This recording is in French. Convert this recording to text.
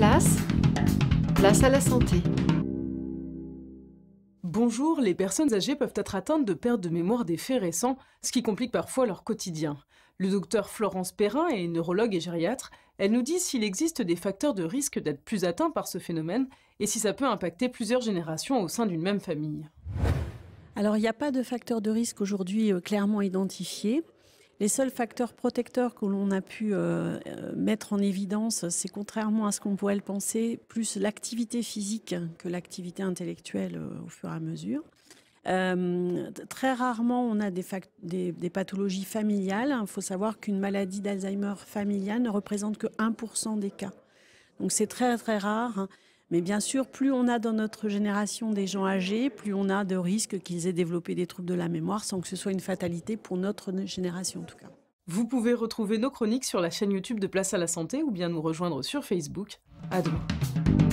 place, place à la santé. Bonjour, les personnes âgées peuvent être atteintes de perte de mémoire des faits récents, ce qui complique parfois leur quotidien. Le docteur Florence Perrin est neurologue et gériatre. Elle nous dit s'il existe des facteurs de risque d'être plus atteint par ce phénomène et si ça peut impacter plusieurs générations au sein d'une même famille. Alors, il n'y a pas de facteurs de risque aujourd'hui euh, clairement identifiés. Les seuls facteurs protecteurs que l'on a pu euh, euh, mettre en évidence, c'est contrairement à ce qu'on pourrait le penser, plus l'activité physique que l'activité intellectuelle euh, au fur et à mesure. très rarement, on a des pathologies familiales. Il faut savoir qu'une maladie d'Alzheimer familiale ne représente que 1% des cas. Donc c'est très très rare. Mais bien sûr, plus on a dans notre génération des gens âgés, plus on a de risques qu'ils aient développé des troubles de la mémoire sans que ce soit une fatalité pour notre génération en tout cas. Vous pouvez retrouver nos chroniques sur la chaîne YouTube de Place à la Santé ou bien nous rejoindre sur Facebook. À demain.